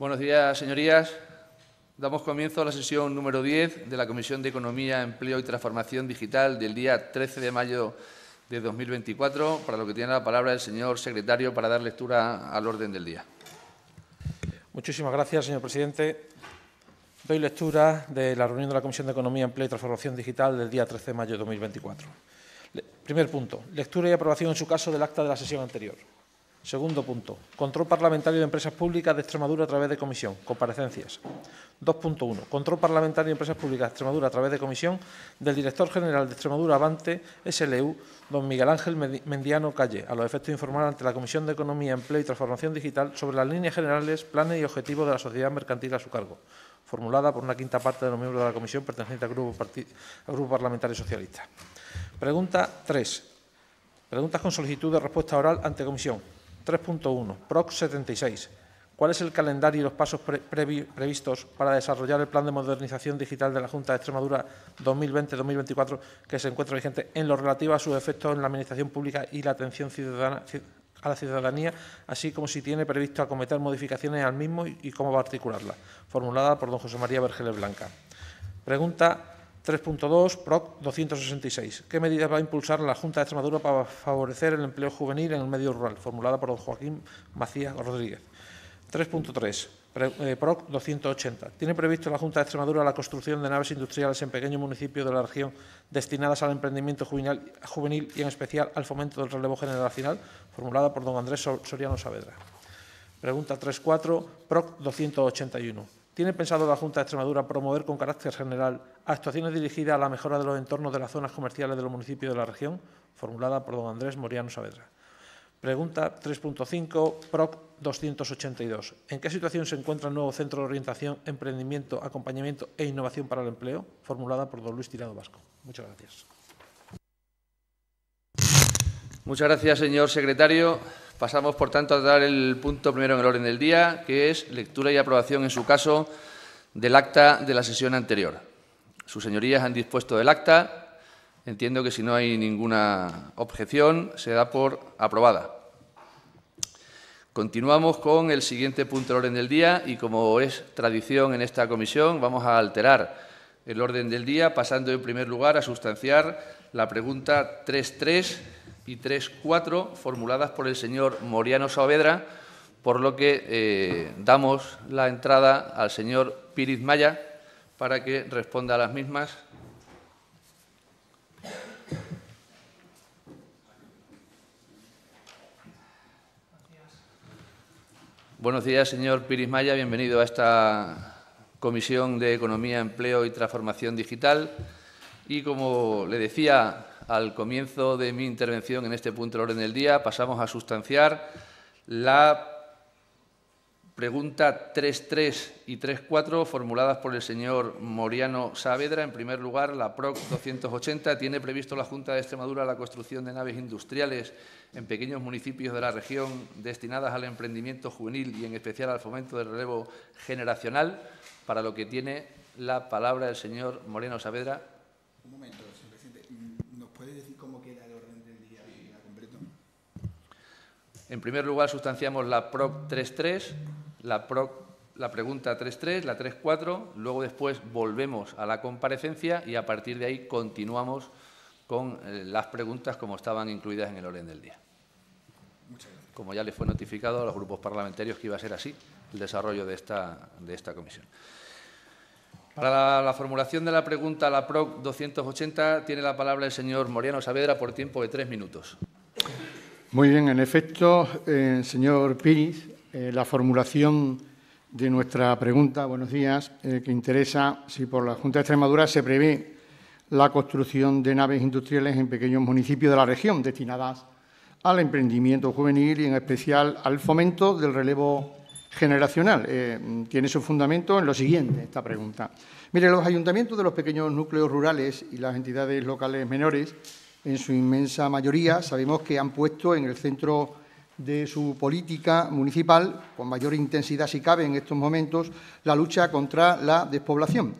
Buenos días, señorías. Damos comienzo a la sesión número 10 de la Comisión de Economía, Empleo y Transformación Digital del día 13 de mayo de 2024, para lo que tiene la palabra el señor secretario para dar lectura al orden del día. Muchísimas gracias, señor presidente. Doy lectura de la reunión de la Comisión de Economía, Empleo y Transformación Digital del día 13 de mayo de 2024. primer punto, lectura y aprobación en su caso del acta de la sesión anterior. Segundo punto. Control parlamentario de empresas públicas de Extremadura a través de comisión. Comparecencias. 2.1. Control parlamentario de empresas públicas de Extremadura a través de comisión del director general de Extremadura Avante SLU, don Miguel Ángel Mendiano Calle, a los efectos de informar ante la Comisión de Economía, Empleo y Transformación Digital sobre las líneas generales, planes y objetivos de la sociedad mercantil a su cargo, formulada por una quinta parte de los miembros de la comisión perteneciente al Grupo, al grupo Parlamentario Socialista. Pregunta 3. Preguntas con solicitud de respuesta oral ante comisión. 3.1, PROC 76. ¿Cuál es el calendario y los pasos previstos para desarrollar el Plan de Modernización Digital de la Junta de Extremadura 2020-2024 que se encuentra vigente en lo relativo a sus efectos en la Administración Pública y la atención ciudadana, a la ciudadanía, así como si tiene previsto acometer modificaciones al mismo y, cómo va a articularla? Formulada por don José María Vergeles Blanca. Pregunta 3.2, PROC 266. ¿Qué medidas va a impulsar la Junta de Extremadura para favorecer el empleo juvenil en el medio rural? Formulada por don Joaquín Macías Rodríguez. 3.3, eh, PROC 280. ¿Tiene previsto la Junta de Extremadura la construcción de naves industriales en pequeños municipios de la región destinadas al emprendimiento juvenil, juvenil, y, en especial, al fomento del relevo generacional? Formulada por don Andrés Soriano Saavedra. Pregunta 3.4, PROC 281. ¿Tiene pensado la Junta de Extremadura promover con carácter general actuaciones dirigidas a la mejora de los entornos de las zonas comerciales de los municipios de la región? Formulada por don Andrés Moriano Saavedra. Pregunta 3.5, PROC 282. ¿En qué situación se encuentra el nuevo Centro de Orientación, Emprendimiento, Acompañamiento e Innovación para el Empleo? Formulada por don Luis Tirado Vasco. Muchas gracias. Muchas gracias, señor secretario. Pasamos, por tanto, a dar el punto primero en el orden del día, que es lectura y aprobación, en su caso, del acta de la sesión anterior. Sus señorías han dispuesto del acta. Entiendo que si no hay ninguna objeción, se da por aprobada. Continuamos con el siguiente punto del orden del día y, como es tradición en esta comisión, vamos a alterar el orden del día, pasando en primer lugar a sustanciar la pregunta 3.3 y cuatro, formuladas por el señor Moriano Saavedra, por lo que eh, damos la entrada al señor Piris Maya para que responda a las mismas. Buenos días, señor Piris Maya. Bienvenido a esta Comisión de Economía, Empleo y Transformación Digital. Y como le decía al comienzo de mi intervención en este punto del orden del día, pasamos a sustanciar la pregunta 3.3 y 3.4 formuladas por el señor Moriano Saavedra. En primer lugar, la PROC 280 tiene previsto la Junta de Extremadura la construcción de naves industriales en pequeños municipios de la región destinadas al emprendimiento juvenil y en especial al fomento del relevo generacional, para lo que tiene la palabra el señor Moreno Saavedra. Un momento. En primer lugar, sustanciamos la PROC 3.3, la, la pregunta 3.3, la 3.4, luego después volvemos a la comparecencia y a partir de ahí continuamos con eh, las preguntas como estaban incluidas en el orden del día. Como ya les fue notificado a los grupos parlamentarios que iba a ser así el desarrollo de esta, comisión. Para la, formulación de la pregunta la PROC 280 tiene la palabra el señor Moriano Saavedra por tiempo de tres minutos. Muy bien, en efecto, eh, señor Piris, eh, la formulación de nuestra pregunta, buenos días, eh, que interesa si por la Junta de Extremadura se prevé la construcción de naves industriales en pequeños municipios de la región destinadas al emprendimiento juvenil y en especial al fomento del relevo generacional. tiene su fundamento en lo siguiente, esta pregunta. Mire, los ayuntamientos de los pequeños núcleos rurales y las entidades locales menores en su inmensa mayoría, sabemos que han puesto en el centro de su política municipal, con mayor intensidad si cabe en estos momentos, la lucha contra la despoblación.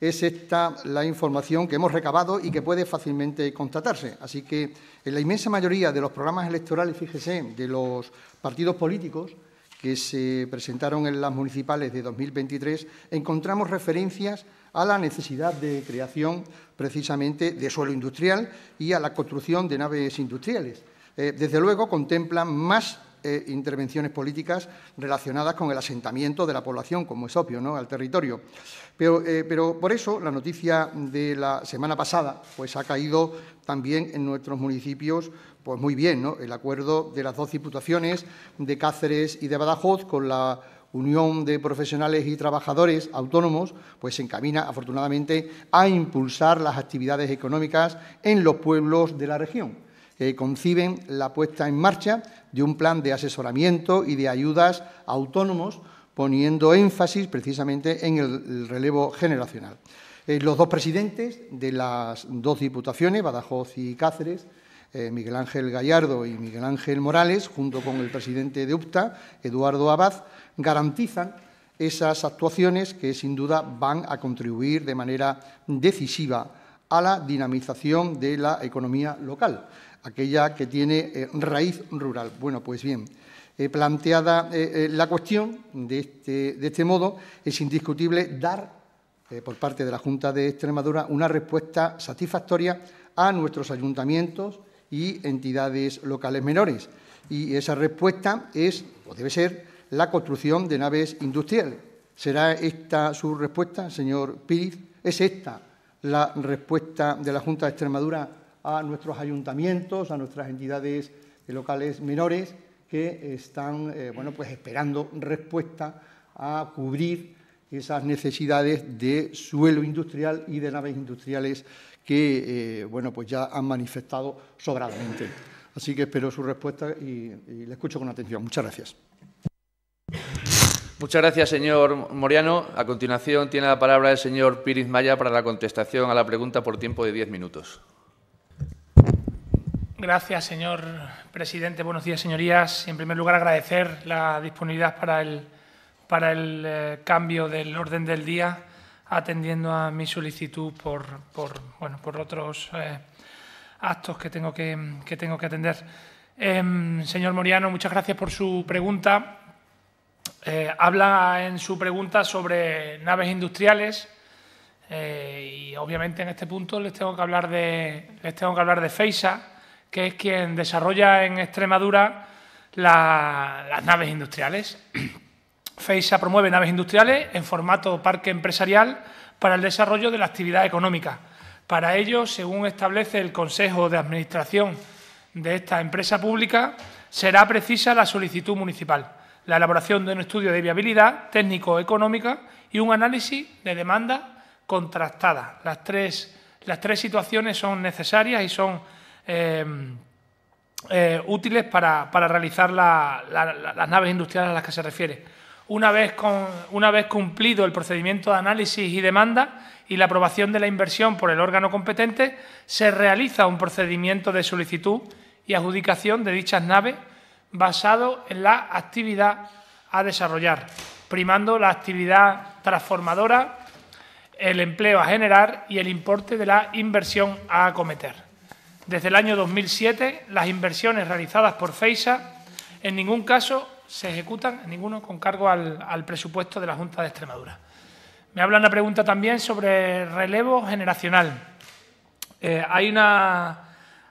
Es esta la información que hemos recabado y que puede fácilmente constatarse. Así que en la inmensa mayoría de los programas electorales, fíjese, de los partidos políticos que se presentaron en las municipales de 2023, encontramos referencias a la necesidad de creación precisamente de suelo industrial y a la construcción de naves industriales. Eh, desde luego contemplan más eh, intervenciones políticas relacionadas con el asentamiento de la población, como es obvio, ¿no? al territorio. Pero, eh, pero, por eso la noticia de la semana pasada pues, ha caído también en nuestros municipios pues, muy bien, ¿no? el acuerdo de las dos diputaciones de Cáceres y de Badajoz con la Unión de Profesionales y Trabajadores Autónomos, pues se encamina afortunadamente a impulsar las actividades económicas en los pueblos de la región. conciben la puesta en marcha de un plan de asesoramiento y de ayudas autónomos, poniendo énfasis precisamente en el, relevo generacional. Eh, los dos presidentes de las dos diputaciones, Badajoz y Cáceres, eh, Miguel Ángel Gallardo y Miguel Ángel Morales, junto con el presidente de UPTA, Eduardo Abad, garantizan esas actuaciones que, sin duda, van a contribuir de manera decisiva a la dinamización de la economía local, aquella que tiene eh, raíz rural. Bueno, pues bien, eh, planteada eh, la cuestión de este, de este, modo, es indiscutible dar, por parte de la Junta de Extremadura, una respuesta satisfactoria a nuestros ayuntamientos y entidades locales menores. Y esa respuesta es, o debe ser, la construcción de naves industriales. ¿Será esta su respuesta, señor Píriz? ¿Es esta la respuesta de la Junta de Extremadura a nuestros ayuntamientos, a nuestras entidades locales menores que están eh, bueno, pues esperando respuesta a cubrir esas necesidades de suelo industrial y de naves industriales que eh, bueno, pues ya han manifestado sobradamente. Así que espero su respuesta y, y le escucho con atención. Muchas gracias. Muchas gracias, señor Moriano. A continuación tiene la palabra el señor Piriz Maya para la contestación a la pregunta por tiempo de diez minutos. Gracias, señor presidente. Buenos días, señorías. En primer lugar, agradecer la disponibilidad para el, para el eh, cambio del orden del día, atendiendo a mi solicitud por, por, bueno, por otros eh, actos que tengo que, tengo que atender. Em, señor Moriano, muchas gracias por su pregunta. Eh, habla en su pregunta sobre naves industriales eh, y obviamente en este punto les tengo que hablar de les tengo que hablar de Feisa, que es quien desarrolla en Extremadura las naves industriales. Feisa promueve naves industriales en formato parque empresarial para el desarrollo de la actividad económica. Para ello, según establece el Consejo de Administración de esta empresa pública, será precisa la solicitud municipal la elaboración de un estudio de viabilidad técnico-económica y un análisis de demanda contrastada. Las tres, las tres situaciones son necesarias y son eh, eh, útiles para, realizar las naves industriales a las que se refiere. Una vez, con, una vez cumplido el procedimiento de análisis y demanda y la aprobación de la inversión por el órgano competente, se realiza un procedimiento de solicitud y adjudicación de dichas naves basado en la actividad a desarrollar, primando la actividad transformadora, el empleo a generar y el importe de la inversión a acometer. Desde el año 2007, las inversiones realizadas por FEISA en ningún caso se ejecutan, ninguno con cargo al, presupuesto de la Junta de Extremadura. Me habla una pregunta también sobre relevo generacional. Eh, hay, una,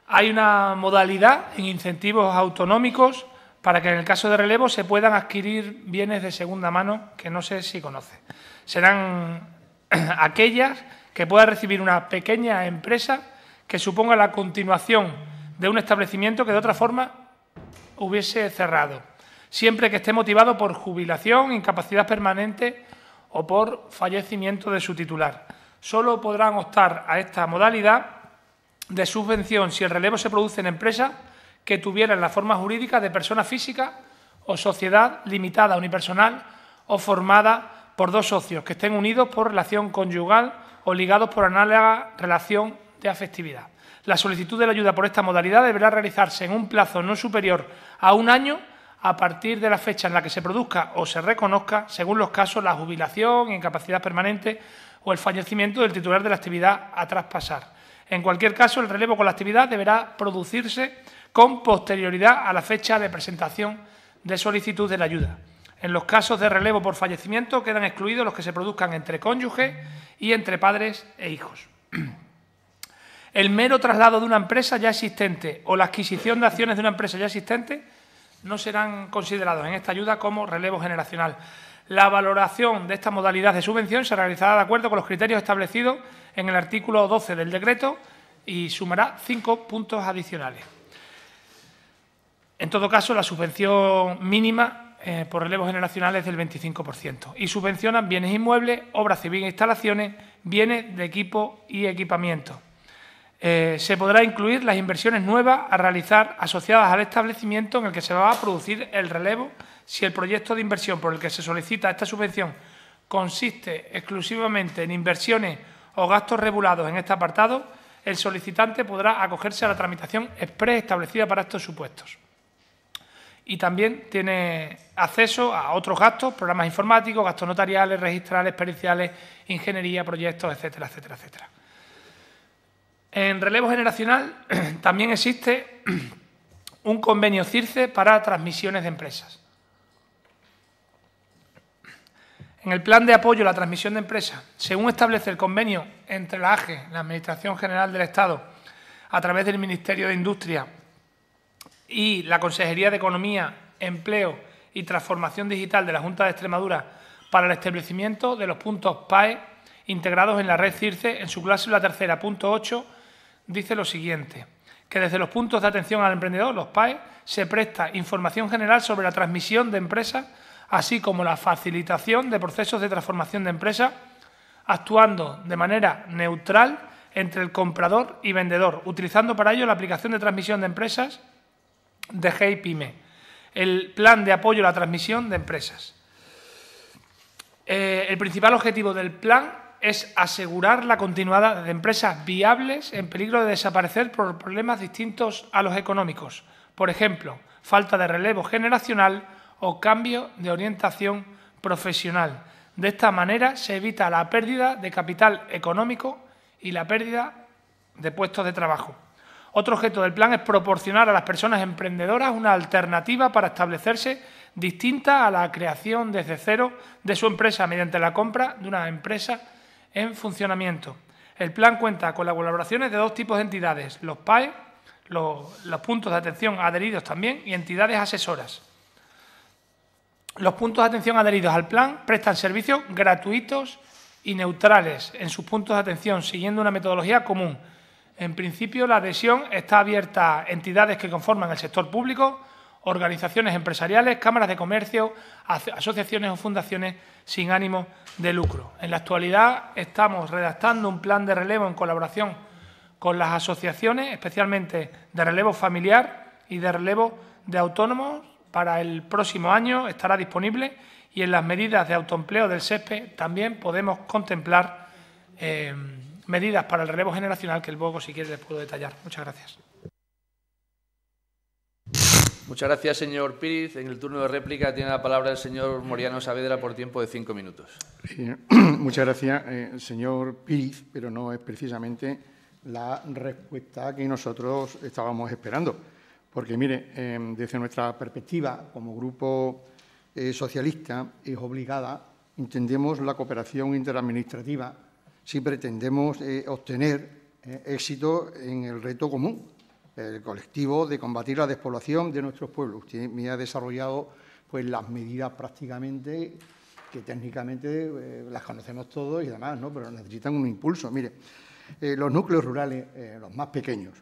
hay una modalidad en incentivos autonómicos para que en el caso de relevo se puedan adquirir bienes de segunda mano que no sé si conoce. Serán aquellas que pueda recibir una pequeña empresa que suponga la continuación de un establecimiento que de otra forma hubiese cerrado, siempre que esté motivado por jubilación, incapacidad permanente o por fallecimiento de su titular. Solo podrán optar a esta modalidad de subvención si el relevo se produce en empresas que tuvieran la forma jurídica de persona física o sociedad limitada, unipersonal o formada por dos socios que estén unidos por relación conyugal o ligados por análoga relación de afectividad. La solicitud de la ayuda por esta modalidad deberá realizarse en un plazo no superior a un año a partir de la fecha en la que se produzca o se reconozca, según los casos, la jubilación, incapacidad permanente o el fallecimiento del titular de la actividad a traspasar. En cualquier caso, el relevo con la actividad deberá producirse con posterioridad a la fecha de presentación de solicitud de la ayuda. En los casos de relevo por fallecimiento quedan excluidos los que se produzcan entre cónyuge y entre padres e hijos. El mero traslado de una empresa ya existente o la adquisición de acciones de una empresa ya existente no serán considerados en esta ayuda como relevo generacional. La valoración de esta modalidad de subvención se realizará de acuerdo con los criterios establecidos en el artículo 12 del decreto y sumará cinco puntos adicionales. En todo caso, la subvención mínima eh, por relevos generacionales del 25% y subvencionan bienes inmuebles, obras civiles e instalaciones, bienes de equipo y equipamiento. Eh, se podrá incluir las inversiones nuevas a realizar asociadas al establecimiento en el que se va a producir el relevo si el proyecto de inversión por el que se solicita esta subvención consiste exclusivamente en inversiones o gastos regulados en este apartado, el solicitante podrá acogerse a la tramitación express establecida para estos supuestos y también tiene acceso a otros gastos, programas informáticos, gastos notariales, registrales, periciales, ingeniería, proyectos, etcétera, etcétera, etcétera. En relevo generacional también existe un convenio CIRCE para transmisiones de empresas. En el plan de apoyo a la transmisión de empresas, según establece el convenio entre la AGE, la Administración General del Estado, a través del Ministerio de Industria y la Consejería de Economía, Empleo y Transformación Digital de la Junta de Extremadura para el establecimiento de los puntos PAE integrados en la red CIRCE, en su cláusula tercera, punto 8, dice lo siguiente, que desde los puntos de atención al emprendedor, los PAE, se presta información general sobre la transmisión de empresas, así como la facilitación de procesos de transformación de empresas, actuando de manera neutral entre el comprador y vendedor, utilizando para ello la aplicación de transmisión de empresas de PYME, el plan de apoyo a la transmisión de empresas. Eh, el principal objetivo del plan es asegurar la continuidad de empresas viables en peligro de desaparecer por problemas distintos a los económicos, por ejemplo, falta de relevo generacional o cambio de orientación profesional. De esta manera se evita la pérdida de capital económico y la pérdida de puestos de trabajo. Otro objeto del plan es proporcionar a las personas emprendedoras una alternativa para establecerse distinta a la creación desde cero de su empresa mediante la compra de una empresa en funcionamiento. El plan cuenta con las colaboraciones de dos tipos de entidades, los PAE, los, los puntos de atención adheridos también, y entidades asesoras. Los puntos de atención adheridos al plan prestan servicios gratuitos y neutrales en sus puntos de atención, siguiendo una metodología común en principio, la adhesión está abierta a entidades que conforman el sector público, organizaciones empresariales, cámaras de comercio, asociaciones o fundaciones sin ánimo de lucro. En la actualidad estamos redactando un plan de relevo en colaboración con las asociaciones, especialmente de relevo familiar y de relevo de autónomos. Para el próximo año estará disponible y en las medidas de autoempleo del SESPE también podemos contemplar eh, medidas para el relevo generacional que el BOGO, si quiere, les puedo detallar. Muchas gracias. Muchas gracias, señor Píriz. En el turno de réplica tiene la palabra el señor Moriano Saavedra por tiempo de cinco minutos. Eh, muchas gracias, eh, señor Píriz, pero no es precisamente la respuesta que nosotros estábamos esperando. Porque, mire, eh, desde nuestra perspectiva como grupo socialista es obligada, entendemos la cooperación interadministrativa si pretendemos eh, obtener eh, éxito en el reto común, el colectivo de combatir la despoblación de nuestros pueblos. Usted me ha desarrollado pues, las medidas prácticamente que técnicamente eh, las conocemos todos y demás, ¿no? pero necesitan un impulso. Mire, los núcleos rurales, los más pequeños,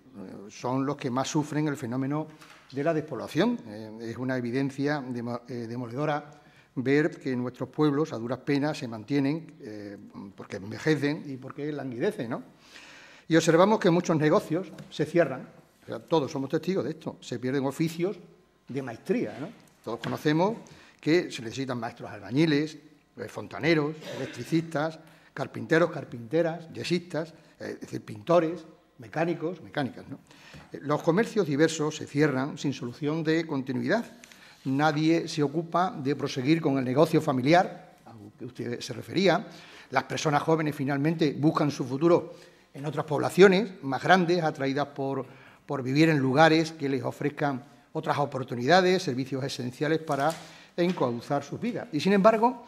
son los que más sufren el fenómeno de la despoblación. es una evidencia demoledora ver que nuestros pueblos a duras penas se mantienen eh, porque envejecen y porque languidecen. ¿no? Y observamos que muchos negocios se cierran, todos somos testigos de esto, se pierden oficios de maestría. ¿no? Todos conocemos que se necesitan maestros albañiles, eh, fontaneros, electricistas, carpinteros, carpinteras, yesistas, eh, es decir, pintores, mecánicos, mecánicas. Los comercios diversos se cierran sin solución de continuidad nadie se ocupa de proseguir con el negocio familiar, a lo que usted se refería. Las personas jóvenes finalmente buscan su futuro en otras poblaciones más grandes, atraídas por, por vivir en lugares que les ofrezcan otras oportunidades, servicios esenciales para encauzar sus vidas. Y sin embargo,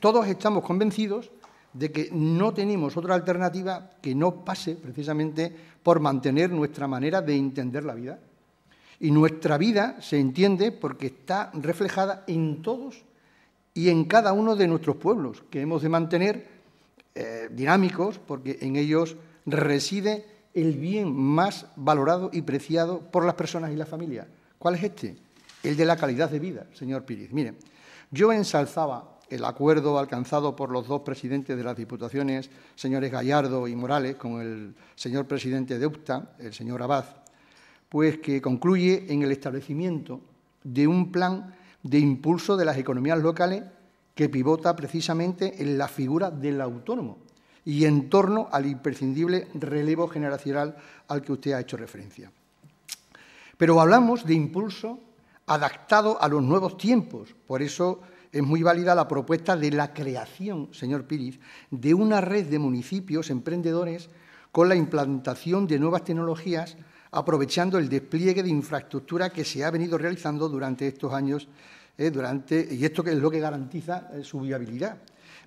todos estamos convencidos de que no tenemos otra alternativa que no pase precisamente por mantener nuestra manera de entender la vida, y nuestra vida se entiende porque está reflejada en todos y en cada uno de nuestros pueblos, que hemos de mantener eh, dinámicos porque en ellos reside el bien más valorado y preciado por las personas y la familia. ¿Cuál es este? El de la calidad de vida, señor Píriz. Mire, yo ensalzaba el acuerdo alcanzado por los dos presidentes de las diputaciones, señores Gallardo y Morales, con el señor presidente de UPTA, el señor Abad, pues que concluye en el establecimiento de un plan de impulso de las economías locales que pivota precisamente en la figura del autónomo y en torno al imprescindible relevo generacional al que usted ha hecho referencia. Pero hablamos de impulso adaptado a los nuevos tiempos, por eso es muy válida la propuesta de la creación, señor Píriz, de una red de municipios emprendedores con la implantación de nuevas tecnologías aprovechando el despliegue de infraestructura que se ha venido realizando durante estos años eh, durante, y esto es lo que garantiza eh, su viabilidad.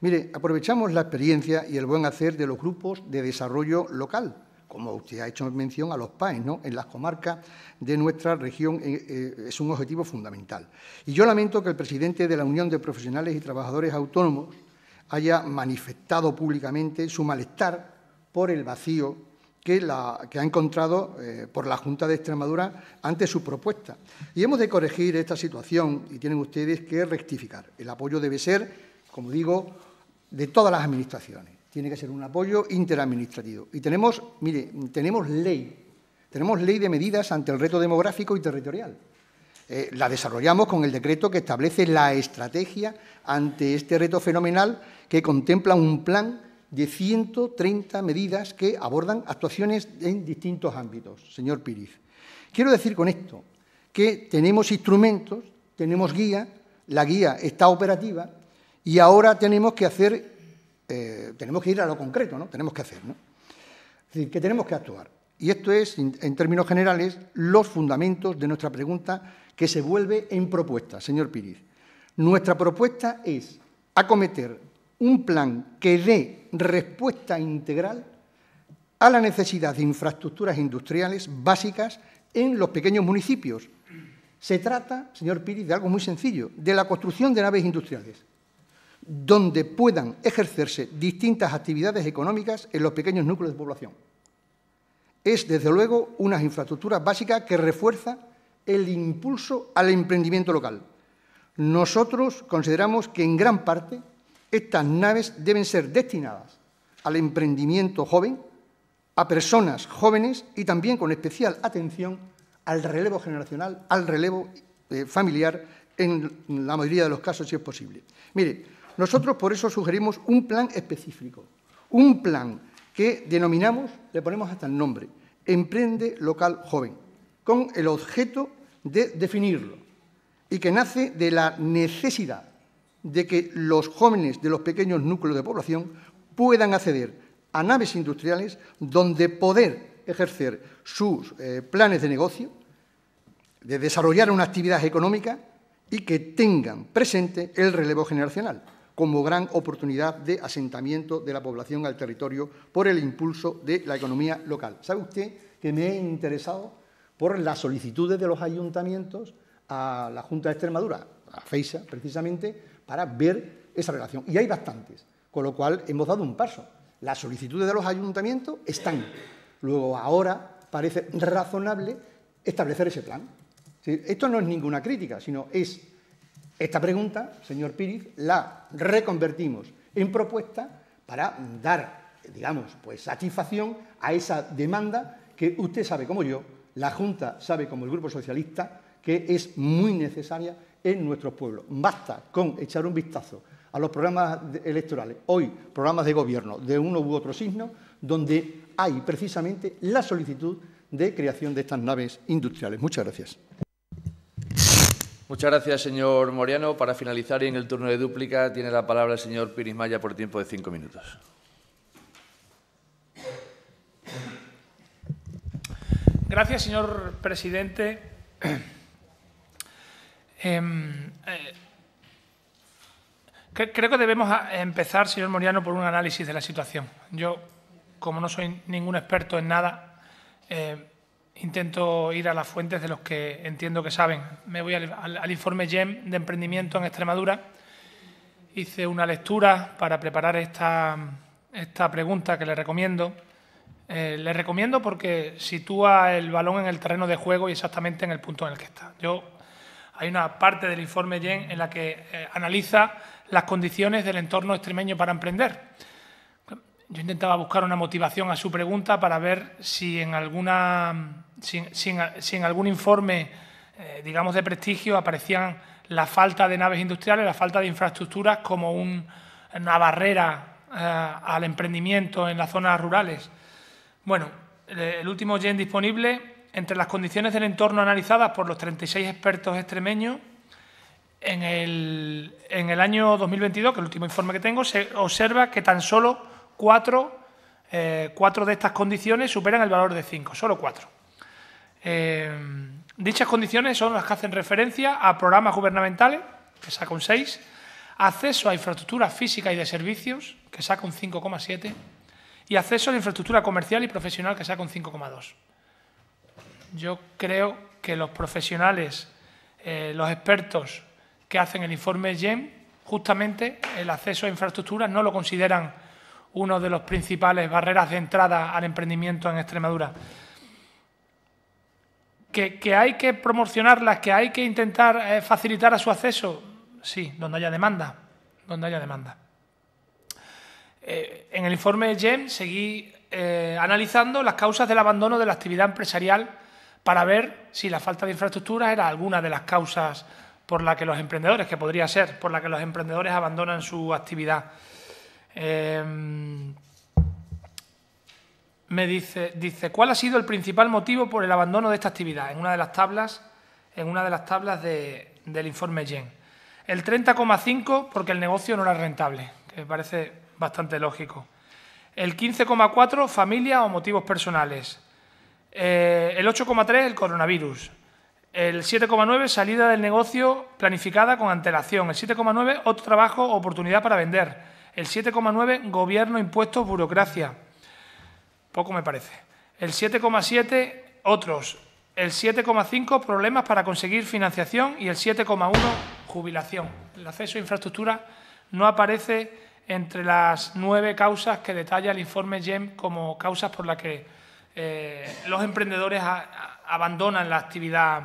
Mire, aprovechamos la experiencia y el buen hacer de los grupos de desarrollo local, como usted ha hecho mención a los PAES, ¿no? en las comarcas de nuestra región eh, es un objetivo fundamental. Y yo lamento que el presidente de la Unión de Profesionales y Trabajadores Autónomos haya manifestado públicamente su malestar por el vacío que, la, que ha encontrado eh, por la Junta de Extremadura ante su propuesta. Y hemos de corregir esta situación y tienen ustedes que rectificar. El apoyo debe ser, como digo, de todas las administraciones. Tiene que ser un apoyo interadministrativo. Y tenemos, mire, tenemos ley, tenemos ley de medidas ante el reto demográfico y territorial. Eh, la desarrollamos con el decreto que establece la estrategia ante este reto fenomenal que contempla un plan de 130 medidas que abordan actuaciones en distintos ámbitos, señor Piriz. Quiero decir con esto que tenemos instrumentos, tenemos guía, la guía está operativa y ahora tenemos que hacer, eh, tenemos que ir a lo concreto, ¿no? Tenemos que hacer, ¿no? Es decir, que tenemos que actuar. Y esto es, en términos generales, los fundamentos de nuestra pregunta que se vuelve en propuesta, señor Piriz. Nuestra propuesta es acometer un plan que dé respuesta integral a la necesidad de infraestructuras industriales básicas en los pequeños municipios. Se trata, señor Piri, de algo muy sencillo, de la construcción de naves industriales, donde puedan ejercerse distintas actividades económicas en los pequeños núcleos de población. Es, desde luego, una infraestructura básica que refuerza el impulso al emprendimiento local. Nosotros consideramos que en gran parte estas naves deben ser destinadas al emprendimiento joven, a personas jóvenes y también con especial atención al relevo generacional, al relevo eh, familiar, en la mayoría de los casos, si es posible. Mire, nosotros por eso sugerimos un plan específico, un plan que denominamos, le ponemos hasta el nombre, Emprende Local Joven, con el objeto de definirlo y que nace de la necesidad de que los jóvenes de los pequeños núcleos de población puedan acceder a naves industriales donde poder ejercer sus eh, planes de negocio, de desarrollar una actividad económica y que tengan presente el relevo generacional como gran oportunidad de asentamiento de la población al territorio por el impulso de la economía local. ¿Sabe usted que me he interesado por las solicitudes de los ayuntamientos a la Junta de Extremadura, a FEISA precisamente, para ver esa relación. Y hay bastantes, con lo cual hemos dado un paso. Las solicitudes de los ayuntamientos están. Luego, ahora parece razonable establecer ese plan. Esto no es ninguna crítica, sino es esta pregunta, señor Píriz, la reconvertimos en propuesta para dar, digamos, pues satisfacción a esa demanda que usted sabe como yo, la Junta sabe como el Grupo Socialista, que es muy necesaria en nuestros pueblos. Basta con echar un vistazo a los programas electorales, hoy programas de gobierno de uno u otro signo, donde hay precisamente la solicitud de creación de estas naves industriales. Muchas gracias. Muchas gracias, señor Moriano. Para finalizar, y en el turno de dúplica, tiene la palabra el señor Piris Maya por tiempo de cinco minutos. Gracias, señor presidente. Em, eh, creo que debemos empezar, señor Moriano, por un análisis de la situación. Yo, como no soy ningún experto en nada, eh, intento ir a las fuentes de los que entiendo que saben. Me voy al, informe GEM de emprendimiento en Extremadura. Hice una lectura para preparar esta, esta pregunta que le recomiendo. Eh, le recomiendo porque sitúa el balón en el terreno de juego y exactamente en el punto en el que está. Yo hay una parte del informe YEN en la que eh, analiza las condiciones del entorno extremeño para emprender. Yo intentaba buscar una motivación a su pregunta para ver si en, alguna, si, algún informe, eh, digamos, de prestigio aparecían la falta de naves industriales, la falta de infraestructuras como una barrera eh, al emprendimiento en las zonas rurales. Bueno, el último gen disponible entre las condiciones del entorno analizadas por los 36 expertos extremeños, en el, año 2022, que es el último informe que tengo, se observa que tan solo cuatro, eh, de estas condiciones superan el valor de cinco, solo cuatro. Eh, dichas condiciones son las que hacen referencia a programas gubernamentales, que saca un 6, acceso a infraestructura física y de servicios, que saca un 5,7, y acceso a la infraestructura comercial y profesional, que saca un 5,2 yo creo que los profesionales, eh, los expertos que hacen el informe GEM, justamente el acceso a infraestructuras no lo consideran uno de los principales barreras de entrada al emprendimiento en Extremadura. Que, hay que promocionarlas, que hay que intentar eh, facilitar a su acceso, sí, donde haya demanda, donde haya demanda. Eh, en el informe GEM seguí analizando las causas del abandono de la actividad empresarial para ver si la falta de infraestructura era alguna de las causas por la que los emprendedores, que podría ser, por la que los emprendedores abandonan su actividad. Em, me dice, dice, ¿cuál ha sido el principal motivo por el abandono de esta actividad? En una de las tablas, en una de las tablas del informe Gen. El 30,5 porque el negocio no era rentable, que me parece bastante lógico. El 15,4 familia o motivos personales. Eh, el 8,3 el coronavirus. El 7,9 salida del negocio planificada con antelación. El 7,9 otro trabajo, oportunidad para vender. El 7,9 gobierno, impuestos, burocracia. Poco me parece. El 7,7 otros. El 7,5 problemas para conseguir financiación y el 7,1 jubilación. El acceso a infraestructura no aparece entre las nueve causas que detalla el informe GEM como causas por las que eh, los emprendedores abandonan la actividad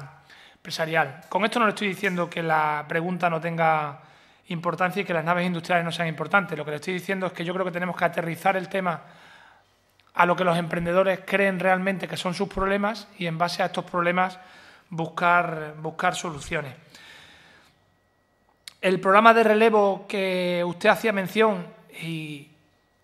empresarial. Con esto no le estoy diciendo que la pregunta no tenga importancia y que las naves industriales no sean importantes. Lo que le estoy diciendo es que yo creo que tenemos que aterrizar el tema a lo que los emprendedores creen realmente que son sus problemas y en base a estos problemas buscar, buscar soluciones. El programa de relevo que usted hacía mención y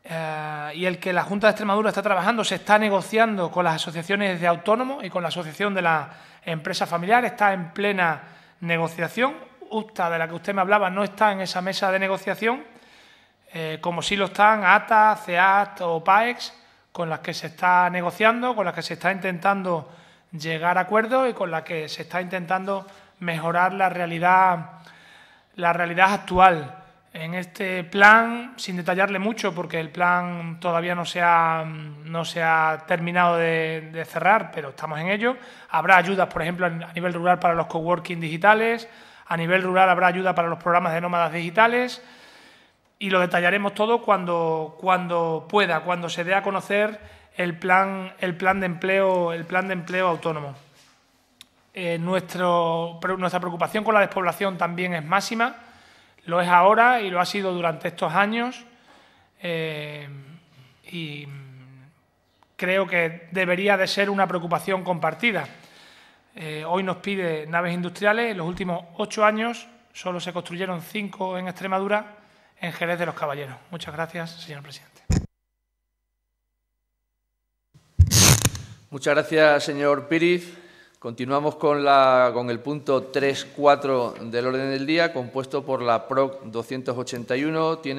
eh, y el que la Junta de Extremadura está trabajando, se está negociando con las asociaciones de autónomos y con la Asociación de la Empresa Familiar, está en plena negociación. Usta de la que usted me hablaba, no está en esa mesa de negociación, eh, como sí lo están ATA, CEAT o PAEX, con las que se está negociando, con las que se está intentando llegar a acuerdos y con las que se está intentando mejorar la realidad, la realidad actual. En este plan, sin detallarle mucho, porque el plan todavía no se ha, no se ha terminado de, cerrar, pero estamos en ello, habrá ayudas, por ejemplo, a nivel rural para los coworking digitales, a nivel rural habrá ayuda para los programas de nómadas digitales y lo detallaremos todo cuando, cuando pueda, cuando se dé a conocer el plan, el plan, de, empleo, el plan de empleo autónomo. Eh, nuestra preocupación con la despoblación también es máxima lo es ahora y lo ha sido durante estos años. Eh, y creo que debería de ser una preocupación compartida. Eh, hoy nos pide naves industriales. En los últimos ocho años solo se construyeron cinco en Extremadura, en Jerez de los Caballeros. Muchas gracias, señor presidente. Muchas gracias, señor Píriz. Continuamos con, la, con el punto 3.4 del orden del día, compuesto por la PROC 281.